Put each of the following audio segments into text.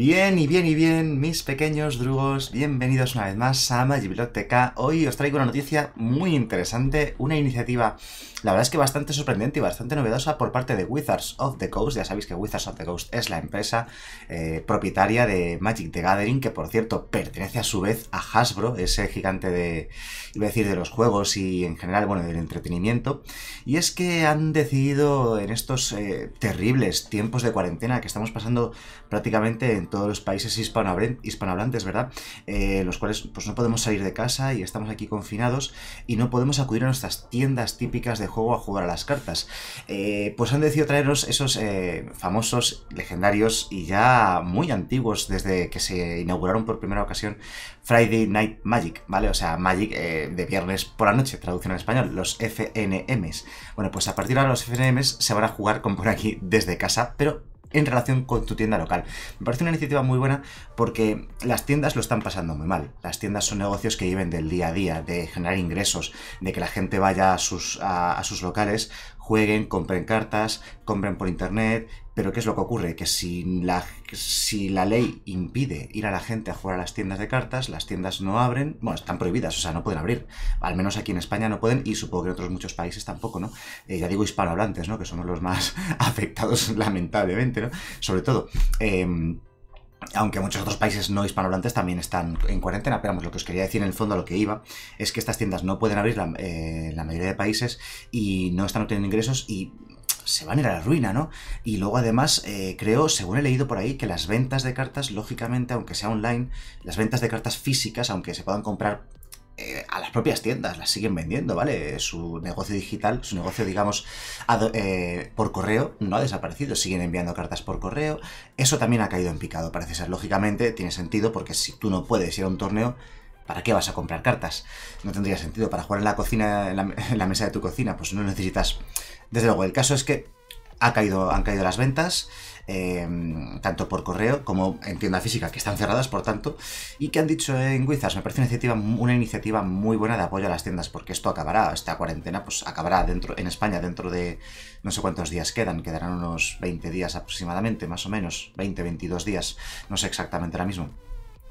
Bien y bien y bien, mis pequeños drugos, bienvenidos una vez más a Biblioteca. Hoy os traigo una noticia muy interesante, una iniciativa, la verdad es que bastante sorprendente y bastante novedosa por parte de Wizards of the Coast. Ya sabéis que Wizards of the Coast es la empresa eh, propietaria de Magic the Gathering, que por cierto pertenece a su vez a Hasbro, ese gigante de, iba a decir, de los juegos y en general, bueno, del entretenimiento. Y es que han decidido en estos eh, terribles tiempos de cuarentena que estamos pasando prácticamente en todos los países hispanohablantes, ¿verdad? Eh, los cuales pues no podemos salir de casa y estamos aquí confinados y no podemos acudir a nuestras tiendas típicas de juego a jugar a las cartas. Eh, pues han decidido traernos esos eh, famosos, legendarios y ya muy antiguos desde que se inauguraron por primera ocasión Friday Night Magic, ¿vale? O sea, Magic de viernes por la noche, traducción en español, los FNMs. Bueno, pues a partir de ahora los FNMs se van a jugar, como por aquí, desde casa, pero en relación con tu tienda local. Me parece una iniciativa muy buena porque las tiendas lo están pasando muy mal. Las tiendas son negocios que viven del día a día, de generar ingresos, de que la gente vaya a sus, sus locales jueguen, compren cartas, compren por internet, pero ¿qué es lo que ocurre? Que si la, ley impide ir a la gente a jugar a las tiendas de cartas, las tiendas no abren, bueno, están prohibidas, o sea, no pueden abrir. Al menos aquí en España no pueden y supongo que en otros muchos países tampoco, ¿no? Eh, ya digo hispanohablantes, ¿no? Que somos los más afectados, lamentablemente, ¿no? Sobre todo. Em, aunque muchos otros países no hispanohablantes también están en cuarentena, pero lo que os quería decir en el fondo, a lo que iba, es que estas tiendas no pueden abrir la, eh, la mayoría de países y no están obteniendo ingresos y se van a ir a la ruina, ¿no? Y luego además eh, creo, según he leído por ahí, que las ventas de cartas, lógicamente, aunque sea online, las ventas de cartas físicas, aunque se puedan comprar eh, a las propias tiendas, las siguen vendiendo, ¿vale? Su negocio digital, su negocio, digamos, eh, por correo, no ha desaparecido, siguen enviando cartas por correo. Eso también ha caído en picado, parece ser. Lógicamente, tiene sentido, porque si tú no puedes ir a un torneo, ¿Para qué vas a comprar cartas? No tendría sentido. Para jugar en la cocina, en la, mesa de tu cocina, pues no necesitas. Desde luego, el caso es que ha caído, han caído las ventas. Em, tanto por correo como en tienda física, que están cerradas, por tanto, y que han dicho en Wizards. Me parece una iniciativa, una iniciativa muy buena de apoyo a las tiendas, porque esto acabará, esta cuarentena, pues acabará dentro en España dentro de no sé cuántos días quedan, quedarán unos 20 días aproximadamente, más o menos, 20, 22 días, no sé exactamente ahora mismo.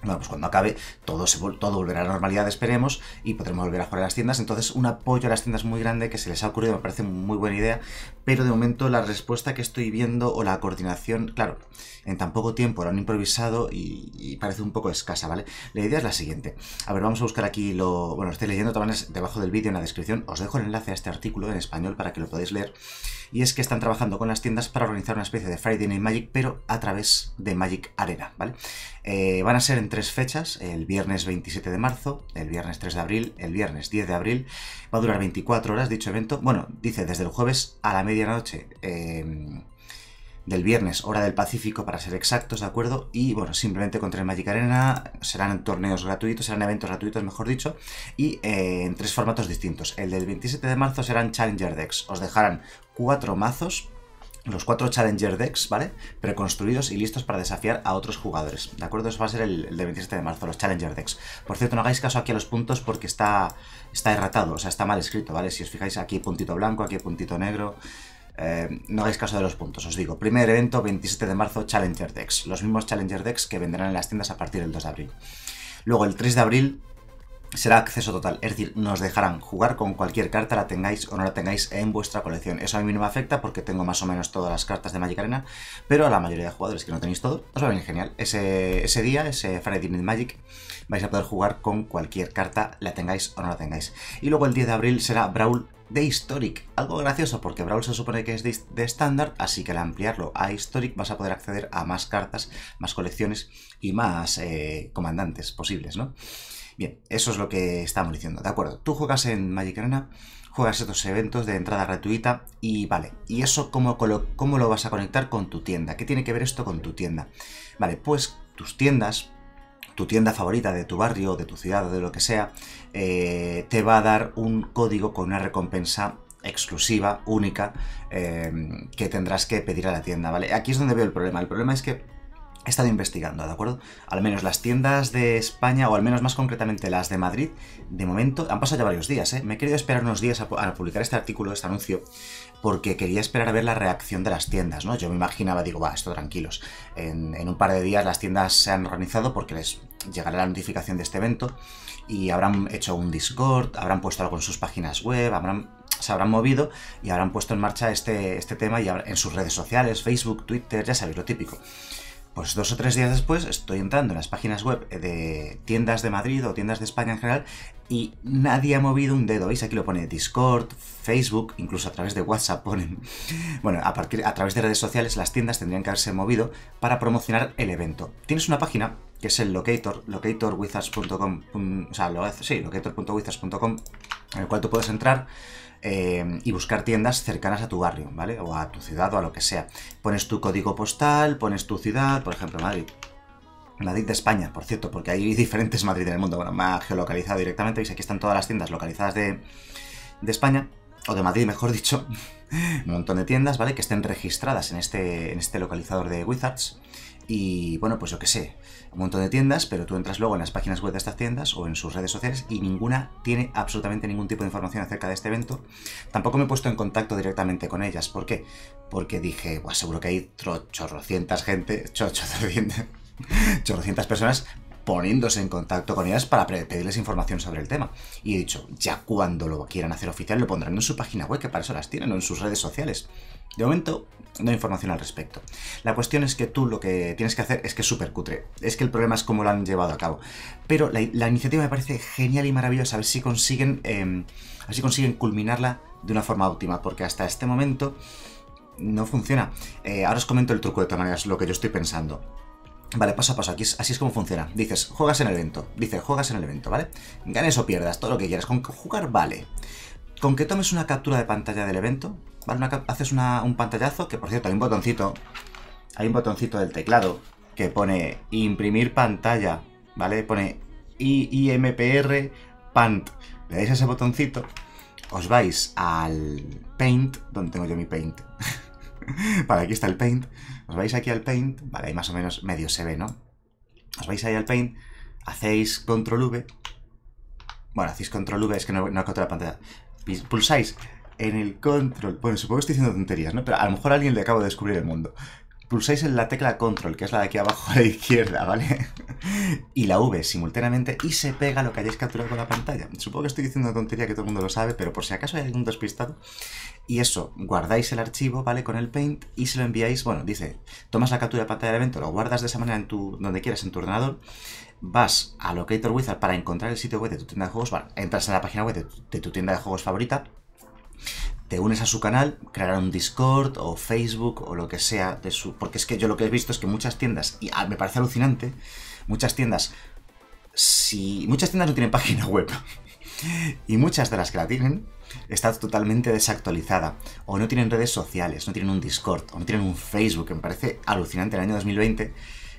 Bueno, pues cuando acabe, todo, se, todo volverá a la normalidad, esperemos, y podremos volver a jugar a las tiendas. Entonces, un apoyo a las tiendas muy grande que se les ha ocurrido, me parece muy buena idea, pero de momento la respuesta que estoy viendo o la coordinación, claro, en tan poco tiempo lo han improvisado y, parece un poco escasa, ¿vale? La idea es la siguiente. A ver, vamos a buscar aquí lo... Bueno, lo estoy leyendo, también debajo del vídeo en la descripción. Os dejo el enlace a este artículo en español para que lo podáis leer. Y es que están trabajando con las tiendas para organizar una especie de Friday Night Magic, pero a través de Magic Arena, ¿vale? Eh, van a ser entre tres fechas, el viernes 27 de marzo, el viernes 3 de abril, el viernes 10 de abril. Va a durar 24 horas dicho evento. Bueno, dice desde el jueves a la medianoche. Em, del viernes, hora del Pacífico para ser exactos, ¿de acuerdo? Y bueno, simplemente contra el Magic Arena serán torneos gratuitos, serán eventos gratuitos, mejor dicho, y eh, en tres formatos distintos. El del 27 de marzo serán Challenger Decks, os dejarán cuatro mazos los cuatro Challenger decks, ¿vale? Preconstruidos y listos para desafiar a otros jugadores, ¿de acuerdo? Eso va a ser el, de 27 de marzo, los Challenger decks. Por cierto, no hagáis caso aquí a los puntos porque está, está erratado, o sea, está mal escrito, ¿vale? Si os fijáis, aquí puntito blanco, aquí puntito negro... Eh, no hagáis caso de los puntos, os digo. Primer evento, 27 de marzo, Challenger decks. Los mismos Challenger decks que vendrán en las tiendas a partir del 2 de abril. Luego, el 3 de abril, será acceso total, es decir, nos dejarán jugar con cualquier carta, la tengáis o no la tengáis en vuestra colección. Eso a mí no me afecta porque tengo más o menos todas las cartas de Magic Arena, pero a la mayoría de jugadores que no tenéis todo, os va a venir genial. Ese, día, ese Friday Night Magic, vais a poder jugar con cualquier carta, la tengáis o no la tengáis. Y luego el 10 de abril será Brawl de Historic. Algo gracioso porque Brawl se supone que es de estándar, así que al ampliarlo a Historic vas a poder acceder a más cartas, más colecciones y más eh, comandantes posibles, ¿no? Bien, eso es lo que estamos diciendo, ¿de acuerdo? Tú juegas en Magic Arena, juegas estos eventos de entrada gratuita y vale, ¿y eso cómo, cómo lo vas a conectar con tu tienda? ¿Qué tiene que ver esto con tu tienda? Vale, pues tus tiendas tu tienda favorita de tu barrio, de tu ciudad, o de lo que sea, eh, te va a dar un código con una recompensa exclusiva, única, eh, que tendrás que pedir a la tienda, ¿vale? Aquí es donde veo el problema. El problema es que he estado investigando, ¿de acuerdo? Al menos las tiendas de España, o al menos más concretamente las de Madrid, de momento, han pasado ya varios días, ¿eh? Me he querido esperar unos días a, publicar este artículo, este anuncio, porque quería esperar a ver la reacción de las tiendas, ¿no? Yo me imaginaba, digo, va, esto tranquilos. En, un par de días las tiendas se han organizado porque les llegará la notificación de este evento y habrán hecho un Discord, habrán puesto algo en sus páginas web, habrán se habrán movido y habrán puesto en marcha este, este tema y en sus redes sociales, Facebook, Twitter, ya sabéis lo típico. Pues dos o tres días después estoy entrando en las páginas web eh, de tiendas de Madrid o tiendas de España en general y nadie ha movido un dedo. ¿Veis? Aquí lo pone Discord, Facebook, incluso a través de WhatsApp ponen. Bueno, a, partir, a través de redes sociales las tiendas tendrían que haberse movido para promocionar el evento. Tienes una página que es el locator, locatorwizards.com, mm, o sea, lo, sí, locator.wizards.com, en el cual tú puedes entrar Em, y buscar tiendas cercanas a tu barrio, ¿vale? O a tu ciudad o a lo que sea. Pones tu código postal, pones tu ciudad, por ejemplo, Madrid. Madrid de España, por cierto, porque hay diferentes Madrid en el mundo. Bueno, me ha geolocalizado directamente. Veis, aquí están todas las tiendas localizadas de, de España o de Madrid mejor dicho, un montón de tiendas, ¿vale? Que estén registradas en este, en este localizador de Wizards. Y bueno, pues yo qué sé, un montón de tiendas, pero tú entras luego en las páginas web de estas tiendas o en sus redes sociales y ninguna tiene absolutamente ningún tipo de información acerca de este evento. Tampoco me he puesto en contacto directamente con ellas. ¿Por qué? Porque dije, Buah, seguro que hay chorrocientas gente, chorrocientas personas poniéndose en contacto con ellas para pedirles información sobre el tema. Y he dicho, ya cuando lo quieran hacer oficial lo pondrán en su página web, que para eso las tienen, o en sus redes sociales. De momento, no hay información al respecto. La cuestión es que tú lo que tienes que hacer es que es súper cutre. Es que el problema es cómo lo han llevado a cabo. Pero la, iniciativa me parece genial y maravillosa. A ver si consiguen, em, consiguen culminarla de una forma óptima. Porque hasta este momento no funciona. Eh, ahora os comento el truco de todas maneras, lo que yo estoy pensando. Vale, paso a paso, aquí así es como funciona. Dices, juegas en el evento, dice, juegas en el evento, ¿vale? Ganes o pierdas, todo lo que quieras. Con jugar vale. Con que tomes una captura de pantalla del evento, ¿vale? haces un pantallazo, que por cierto, hay un botoncito, hay un botoncito del teclado que pone imprimir pantalla, ¿vale? Pone IMPR Pant. Le dais a ese botoncito, os vais al Paint, donde tengo yo mi Paint. vale, aquí está el Paint. Os vais aquí al Paint. Vale, ahí más o menos medio se ve, ¿no? Os vais ahí al Paint. Hacéis Control V. Bueno, hacéis Control V, es que no, no encontrado la pantalla. Pulsáis en el Control... Bueno, supongo que estoy haciendo tonterías, ¿no? Pero a lo mejor a alguien le acabo de descubrir el mundo pulsáis en la tecla control, que es la de aquí abajo a la izquierda, ¿vale? y la V simultáneamente y se pega lo que hayáis capturado con la pantalla. Supongo que estoy diciendo tontería que todo el mundo lo sabe, pero por si acaso hay algún despistado. Y eso, guardáis el archivo, ¿vale? Con el Paint y se lo enviáis, bueno, dice, tomas la captura de pantalla del evento, lo guardas de esa manera en tu, donde quieras en tu ordenador, vas a Locator Wizard para encontrar el sitio web de tu tienda de juegos, vale, entras en la página web de tu tienda de juegos favorita, te unes a su canal, crearán un Discord o Facebook o lo que sea de su... Porque es que yo lo que he visto es que muchas tiendas, y ah, me parece alucinante, muchas tiendas, si muchas tiendas no tienen página web y muchas de las que la tienen está totalmente desactualizada o no tienen redes sociales, no tienen un Discord o no tienen un Facebook, me parece alucinante en el año 2020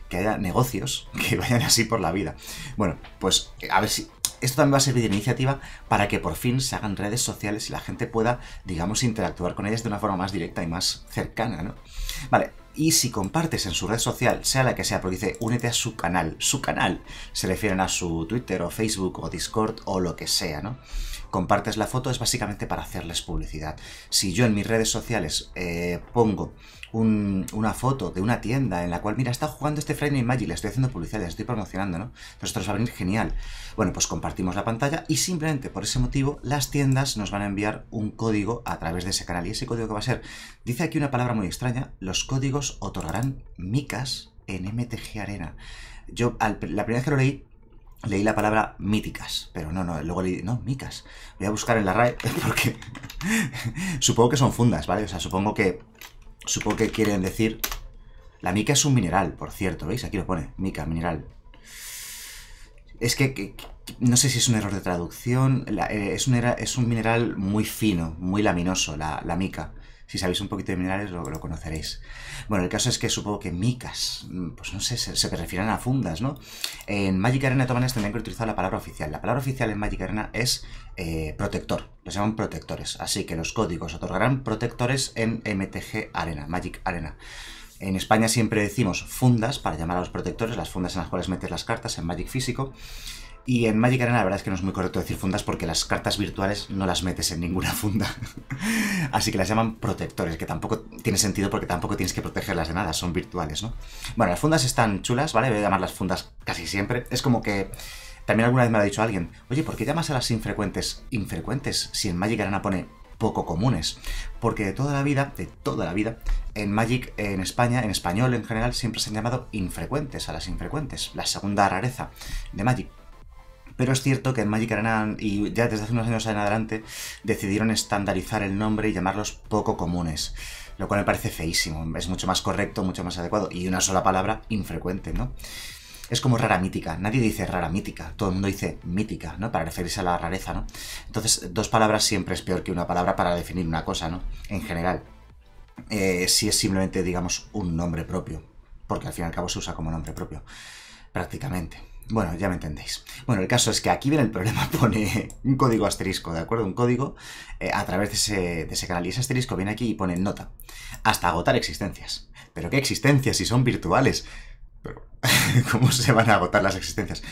que haya negocios que vayan así por la vida. Bueno, pues a ver si esto también va a servir de iniciativa para que por fin se hagan redes sociales y la gente pueda, digamos, interactuar con ellas de una forma más directa y más cercana, ¿no? Vale, y si compartes en su red social, sea la que sea, porque dice únete a su canal, su canal, se refieren a su Twitter o Facebook o Discord o lo que sea, ¿no? compartes la foto es básicamente para hacerles publicidad. Si yo en mis redes sociales eh, pongo una foto de una tienda en la cual, mira, está jugando este frame Magic, le estoy haciendo publicidad, le estoy promocionando, ¿no? Nosotros va a venir genial. Bueno, pues compartimos la pantalla y simplemente por ese motivo las tiendas nos van a enviar un código a través de ese canal. Y ese código que va a ser, dice aquí una palabra muy extraña, los códigos otorgarán micas en MTG Arena. Yo la primera vez que lo leí leí la palabra míticas, pero no, no, luego leí, no, micas. Voy a buscar en la RAE porque supongo que son fundas, ¿vale? O sea, supongo que, supongo que quieren decir... La mica es un mineral, por cierto, ¿veis? Aquí lo pone, mica, mineral. Es que, no sé si es un error de traducción, eh, es, un es, un, mineral muy fino, muy laminoso, la, la mica. Si sabéis un poquito de minerales, lo, lo conoceréis. Bueno, el caso es que supongo que micas, mm, pues no sé, se, se refieren a fundas, ¿no? En Magic Arena Tomanes tendrían que utilizar la palabra oficial. La palabra oficial en Magic Arena es eh, protector. Los llaman protectores. Así que los códigos otorgarán protectores en MTG Arena, Magic Arena. En España siempre decimos fundas para llamar a los protectores, las fundas en las cuales metes las cartas en Magic Físico. Y en Magic Arena la verdad es que no es muy correcto decir fundas porque las cartas virtuales no las metes en ninguna funda. Así que las llaman protectores, que tampoco tiene sentido porque tampoco tienes que protegerlas de nada, son virtuales, ¿no? Bueno, las fundas están chulas, ¿vale? Voy a las fundas casi siempre. Es como que... También alguna vez me lo ha dicho alguien, oye, ¿por qué llamas a las infrecuentes infrecuentes si en Magic Arena pone poco comunes? Porque de toda la vida, de toda la vida, en Magic, en España, en español en general, siempre se han llamado infrecuentes a las infrecuentes, la segunda rareza de Magic. Pero es cierto que en Magic Arena y ya desde hace unos años en adelante decidieron estandarizar el nombre y llamarlos poco comunes lo cual me parece feísimo. Es mucho más correcto, mucho más adecuado. Y una sola palabra infrecuente, ¿no? Es como rara mítica. Nadie dice rara mítica. Todo el mundo dice mítica, ¿no? Para referirse a la rareza, ¿no? Entonces, dos palabras siempre es peor que una palabra para definir una cosa, ¿no? En general. Eh, si es simplemente, digamos, un nombre propio. Porque al fin y al cabo se usa como nombre propio. Prácticamente. Bueno, ya me entendéis. Bueno, el caso es que aquí viene el problema, pone un código asterisco, ¿de acuerdo? Un código eh, a través de ese, de canal. Y ese asterisco viene aquí y pone nota. Hasta agotar existencias. ¿Pero qué existencias si son virtuales? Pero, ¿cómo se van a agotar las existencias?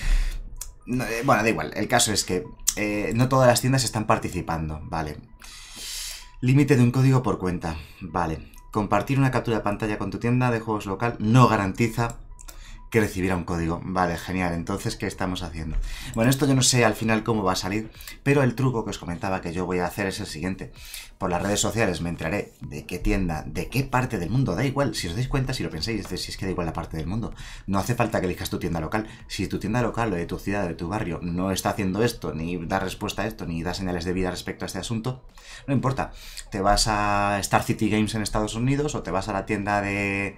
Eh, bueno, da igual. El caso es que eh, no todas las tiendas están participando, ¿vale? Límite de un código por cuenta, vale. Compartir una captura de pantalla con tu tienda de juegos local no garantiza que recibiera un código. Vale, genial. Entonces, ¿qué estamos haciendo? Bueno, esto yo no sé al final cómo va a salir, pero el truco que os comentaba que yo voy a hacer es el siguiente. Por las redes sociales me entraré de qué tienda, de qué parte del mundo, da igual. Si os dais cuenta, si lo pensáis, si es que da igual la parte del mundo. No hace falta que elijas tu tienda local. Si tu tienda local o de tu ciudad o de tu barrio no está haciendo esto, ni da respuesta a esto, ni da señales de vida respecto a este asunto, no importa. Te vas a Star City Games en Estados Unidos o te vas a la tienda de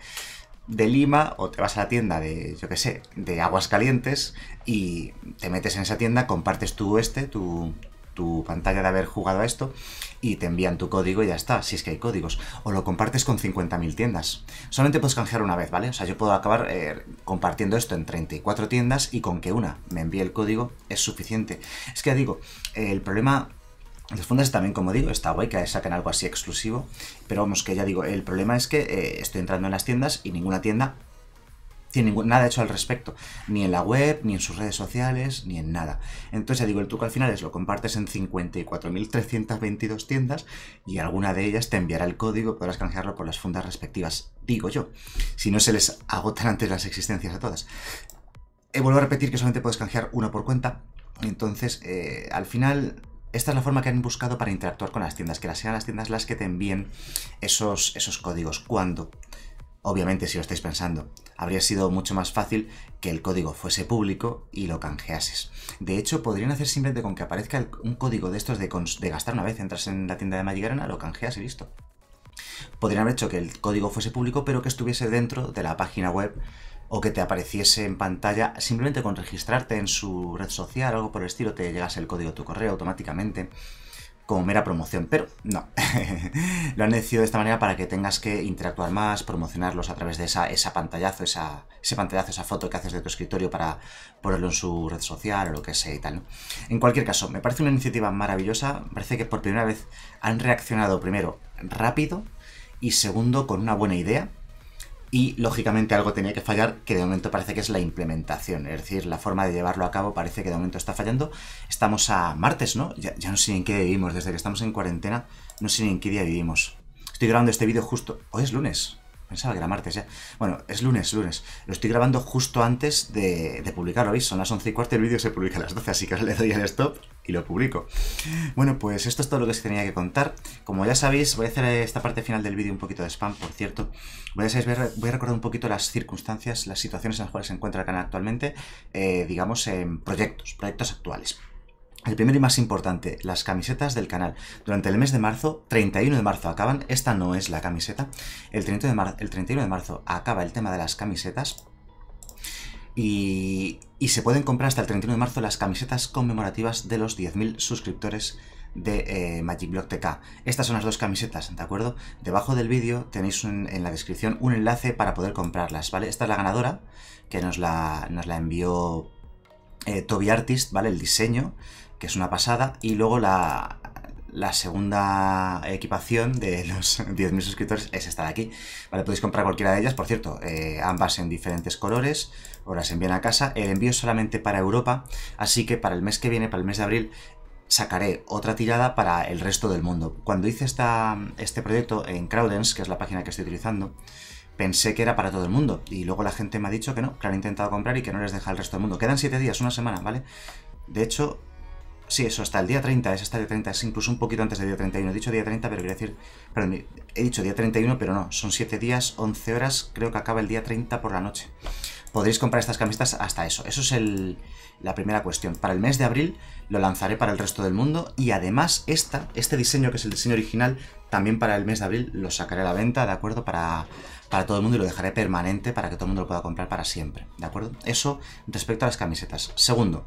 de Lima o te vas a la tienda de, yo qué sé, de Aguas Calientes y te metes en esa tienda, compartes tu este, tu, tu pantalla de haber jugado a esto y te envían tu código y ya está, si es que hay códigos. O lo compartes con 50.000 tiendas. Solamente puedes canjear una vez, ¿vale? O sea, yo puedo acabar eh, compartiendo esto en 34 tiendas y con que una me envíe el código es suficiente. Es que ya digo, el problema las fundas también, como digo, está guay que saquen algo así exclusivo, pero vamos, que ya digo, el problema es que eh, estoy entrando en las tiendas y ninguna tienda tiene nada hecho al respecto, ni en la web, ni en sus redes sociales, ni en nada. Entonces, ya digo, el truco al final es lo compartes en 54.322 tiendas y alguna de ellas te enviará el código y podrás canjearlo por las fundas respectivas, digo yo, si no se les agotan antes las existencias a todas. He eh, vuelvo a repetir que solamente puedes canjear una por cuenta, entonces eh, al final esta es la forma que han buscado para interactuar con las tiendas, que sean las tiendas las que te envíen esos, esos códigos. Cuando, obviamente, si lo estáis pensando, habría sido mucho más fácil que el código fuese público y lo canjeases. De hecho, podrían hacer simplemente con que aparezca un código de estos de, gastar una vez, entras en la tienda de Magic lo canjeas y listo. Podrían haber hecho que el código fuese público, pero que estuviese dentro de la página web o que te apareciese en pantalla simplemente con registrarte en su red social, algo por el estilo, te llegase el código a tu correo automáticamente como mera promoción, pero no. lo han decidido de esta manera para que tengas que interactuar más, promocionarlos a través de esa, esa pantallazo, esa, ese pantallazo, esa foto que haces de tu escritorio para ponerlo en su red social o lo que sea y tal. En cualquier caso, me parece una iniciativa maravillosa. Parece que por primera vez han reaccionado primero rápido y segundo con una buena idea y lógicamente algo tenía que fallar que de momento parece que es la implementación, es decir, la forma de llevarlo a cabo parece que de momento está fallando. Estamos a martes, ¿no? Ya, no sé en qué día vivimos, desde que estamos en cuarentena no sé ni en qué día vivimos. Estoy grabando este vídeo justo, hoy es lunes, Pensaba que era martes ya. Bueno, es lunes, lunes. Lo estoy grabando justo antes de, publicarlo, ¿veis? Son las 11 y cuarto, el vídeo se publica a las 12, así que ahora le doy al stop y lo publico. Bueno, pues esto es todo lo que os tenía que contar. Como ya sabéis, voy a hacer esta parte final del vídeo un poquito de spam, por cierto. Voy a, voy a recordar un poquito las circunstancias, las situaciones en las cuales se encuentra el canal actualmente, eh, digamos, en proyectos, proyectos actuales. El primero y más importante, las camisetas del canal. Durante el mes de marzo, 31 de marzo acaban, esta no es la camiseta, el 31 de, marzo, el 31 de marzo acaba el tema de las camisetas y, se pueden comprar hasta el 31 de marzo las camisetas conmemorativas de los 10.000 suscriptores de eh, MagicBlockTK Estas son las dos camisetas, ¿de acuerdo? Debajo del vídeo tenéis en la descripción un enlace para poder comprarlas, ¿vale? Esta es la ganadora que nos la, nos la envió eh, Toby Artist, ¿vale? El diseño que es una pasada, y luego la, la segunda equipación de los 10.000 suscriptores es esta de aquí. Vale, podéis comprar cualquiera de ellas, por cierto, eh, ambas en diferentes colores, o las envían a casa. El envío es solamente para Europa, así que para el mes que viene, para el mes de abril, sacaré otra tirada para el resto del mundo. Cuando hice esta, este proyecto en Crowdens, que es la página que estoy utilizando, pensé que era para todo el mundo, y luego la gente me ha dicho que no, que han intentado comprar y que no les deja el resto del mundo. Quedan 7 días, una semana, ¿vale? De hecho, Sí, eso, hasta el día 30, es hasta el día 30, es incluso un poquito antes del día 31. He dicho día 30, pero quiero decir, perdón, he dicho día 31, pero no, son 7 días, 11 horas, creo que acaba el día 30 por la noche. Podréis comprar estas camisetas hasta eso, eso es la primera cuestión. Para el mes de abril lo lanzaré para el resto del mundo y además esta, este diseño que es el diseño original, también para el mes de abril lo sacaré a la venta, ¿de acuerdo? Para, para todo el mundo y lo dejaré permanente para que todo el mundo lo pueda comprar para siempre, ¿de acuerdo? Eso respecto a las camisetas. Segundo,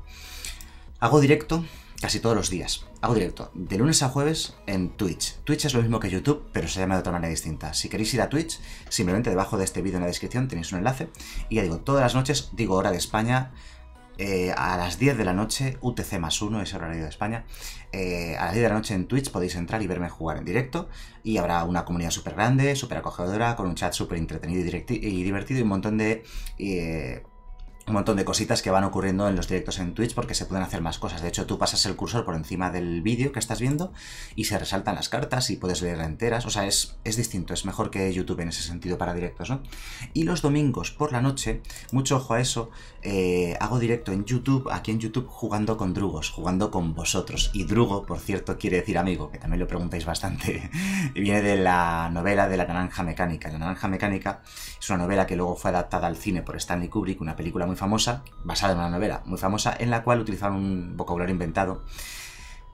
hago directo casi todos los días. Hago directo de lunes a jueves en Twitch. Twitch es lo mismo que YouTube, pero se llama de otra manera distinta. Si queréis ir a Twitch, simplemente debajo de este vídeo en la descripción tenéis un enlace. Y ya digo, todas las noches, digo hora de España, eh, a las 10 de la noche, UTC más uno es horario de España, eh, a las 10 de la noche en Twitch podéis entrar y verme jugar en directo y habrá una comunidad súper grande, súper acogedora, con un chat súper entretenido y, divertido y un montón de... Eh, un montón de cositas que van ocurriendo en los directos en Twitch porque se pueden hacer más cosas. De hecho, tú pasas el cursor por encima del vídeo que estás viendo y se resaltan las cartas y puedes leerlas enteras. O sea, es, distinto, es mejor que YouTube en ese sentido para directos, ¿no? Y los domingos por la noche, mucho ojo a eso, eh, hago directo en YouTube, aquí en YouTube, jugando con drugos, jugando con vosotros. Y drugo, por cierto, quiere decir amigo, que también lo preguntáis bastante. y Viene de la novela de La Naranja Mecánica. La Naranja Mecánica es una novela que luego fue adaptada al cine por Stanley Kubrick, una película muy famosa, basada en una novela muy famosa, en la cual utilizaban un vocabulario inventado.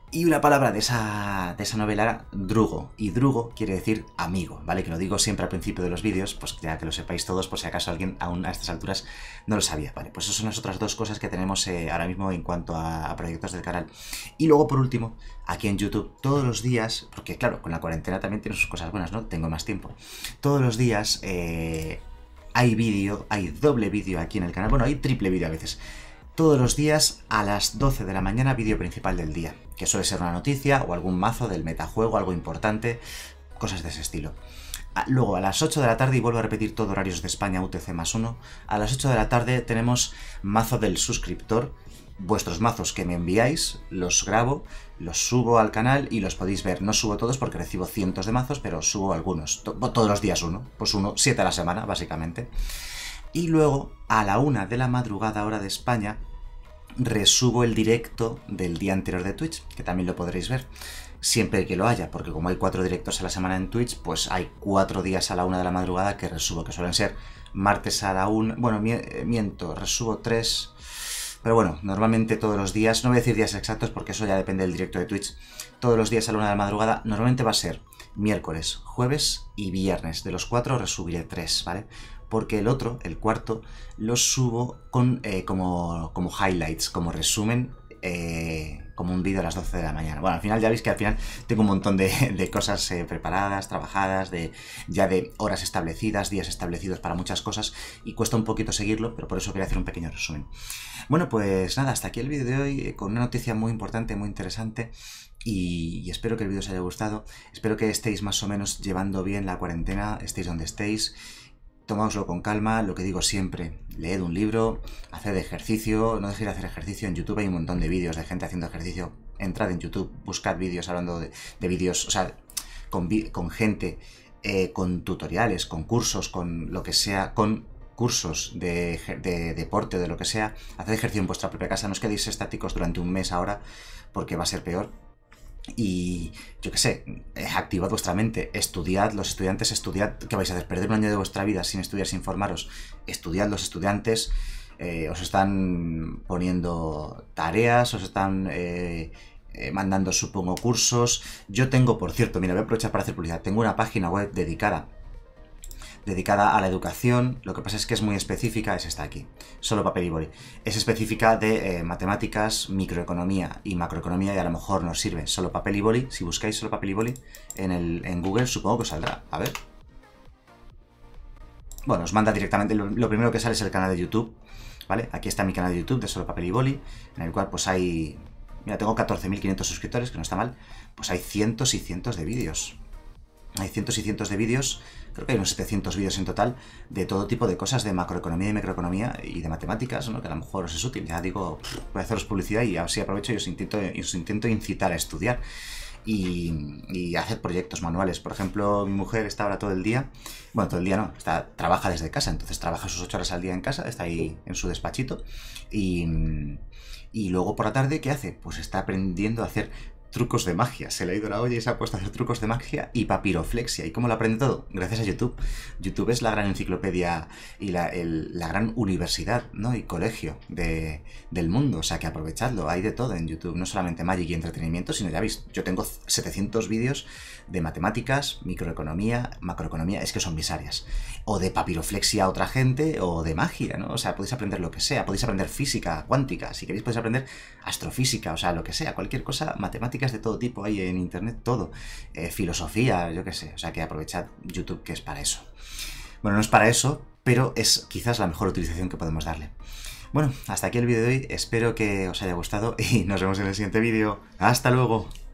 Y una palabra de esa, de esa novela era drugo, y drugo quiere decir amigo, ¿vale? Que lo digo siempre al principio de los vídeos, pues ya que lo sepáis todos, por si acaso alguien aún a estas alturas no lo sabía, ¿vale? Pues esas son las otras dos cosas que tenemos eh, ahora mismo en cuanto a, proyectos del canal. Y luego, por último, aquí en YouTube, todos los días, porque claro, con la cuarentena también tiene sus cosas buenas, ¿no? Tengo más tiempo. Todos los días eh, hay vídeo, hay doble vídeo aquí en el canal, bueno, hay triple vídeo a veces. Todos los días a las 12 de la mañana, vídeo principal del día, que suele ser una noticia o algún mazo del metajuego, algo importante, cosas de ese estilo. Ah, luego, a las 8 de la tarde, y vuelvo a repetir todo horarios de España UTC más 1, a las 8 de la tarde tenemos Mazo del Suscriptor, vuestros mazos que me enviáis, los grabo, los subo al canal y los podéis ver. No subo todos porque recibo cientos de mazos, pero subo algunos. todos los días uno. Pues uno, siete a la semana, básicamente. Y luego, a la una de la madrugada hora de España, resubo el directo del día anterior de Twitch, que también lo podréis ver. Siempre que lo haya, porque como hay cuatro directos a la semana en Twitch, pues hay cuatro días a la una de la madrugada que resubo, que suelen ser martes a la una... Bueno, eh, miento, resubo tres... Pero bueno, normalmente todos los días, no voy a decir días exactos porque eso ya depende del directo de Twitch, todos los días a la una de la madrugada, normalmente va a ser miércoles, jueves y viernes. De los cuatro resubiré tres, ¿vale? Porque el otro, el cuarto, lo subo con, eh, como, como highlights, como resumen eh, como un vídeo a las 12 de la mañana. Bueno, al final ya veis que al final tengo un montón de, cosas eh, preparadas, trabajadas, de ya de horas establecidas, días establecidos para muchas cosas y cuesta un poquito seguirlo, pero por eso quería hacer un pequeño resumen. Bueno, pues nada, hasta aquí el vídeo de hoy eh, con una noticia muy importante, muy interesante y espero que el vídeo os haya gustado. Espero que estéis más o menos llevando bien la cuarentena, estéis donde estéis tomáoslo con calma, lo que digo siempre, leed un libro, haced ejercicio, no dejéis de hacer ejercicio, en YouTube hay un montón de vídeos de gente haciendo ejercicio, entrad en YouTube, buscad vídeos hablando de, vídeos, o sea, con, gente, eh, con tutoriales, con cursos, con lo que sea, con cursos de, deporte deporte, de lo que sea, haced ejercicio en vuestra propia casa, no os quedéis estáticos durante un mes ahora, porque va a ser peor, y yo que sé, eh, activad vuestra mente, estudiad, los estudiantes, estudiad, que vais a hacer? ¿Perder un año de vuestra vida sin estudiar, sin formaros? Estudiad los estudiantes, eh, os están poniendo tareas, os están eh, mandando, supongo, cursos. Yo tengo, por cierto, mira, voy a aprovechar para hacer publicidad, tengo una página web dedicada dedicada a la educación, lo que pasa es que es muy específica, es esta aquí, solo papel y boli. Es específica de eh, matemáticas, microeconomía y macroeconomía y a lo mejor nos sirve solo papel y boli. Si buscáis solo papel y boli en, el, en Google supongo que os saldrá, a ver. Bueno, os manda directamente, lo, primero que sale es el canal de YouTube, ¿vale? Aquí está mi canal de YouTube de solo papel y boli, en el cual pues hay... Mira, tengo 14.500 suscriptores, que no está mal. Pues hay cientos y cientos de vídeos hay cientos y cientos de vídeos, creo que hay unos 700 vídeos en total, de todo tipo de cosas de macroeconomía y microeconomía y de matemáticas, ¿no? que a lo mejor os es útil. Ya digo, voy a haceros publicidad y así aprovecho y os intento, os intento incitar a estudiar y, y hacer proyectos manuales. Por ejemplo, mi mujer está ahora todo el día, bueno, todo el día no, está, trabaja desde casa, entonces trabaja sus 8 horas al día en casa, está ahí en su despachito y... Y luego por la tarde, ¿qué hace? Pues está aprendiendo a hacer trucos de magia. Se le ha ido la olla y se ha puesto a hacer trucos de magia y papiroflexia. ¿Y cómo lo aprende todo? Gracias a YouTube. YouTube es la gran enciclopedia y la, gran universidad ¿no? y colegio del mundo. O sea que aprovechadlo. Hay de todo en YouTube. No solamente magia y entretenimiento, sino ya veis, yo tengo 700 vídeos de matemáticas, microeconomía, macroeconomía, es que son mis áreas. O de papiroflexia a otra gente o de magia, ¿no? O sea, podéis aprender lo que sea. Podéis aprender física cuántica. Si queréis podéis aprender astrofísica, o sea, lo que sea. Cualquier cosa matemática de todo tipo, hay en internet todo, eh, filosofía, yo qué sé, o sea que aprovechad YouTube que es para eso. Bueno, no es para eso, pero es quizás la mejor utilización que podemos darle. Bueno, hasta aquí el vídeo de hoy, espero que os haya gustado y nos vemos en el siguiente vídeo. ¡Hasta luego!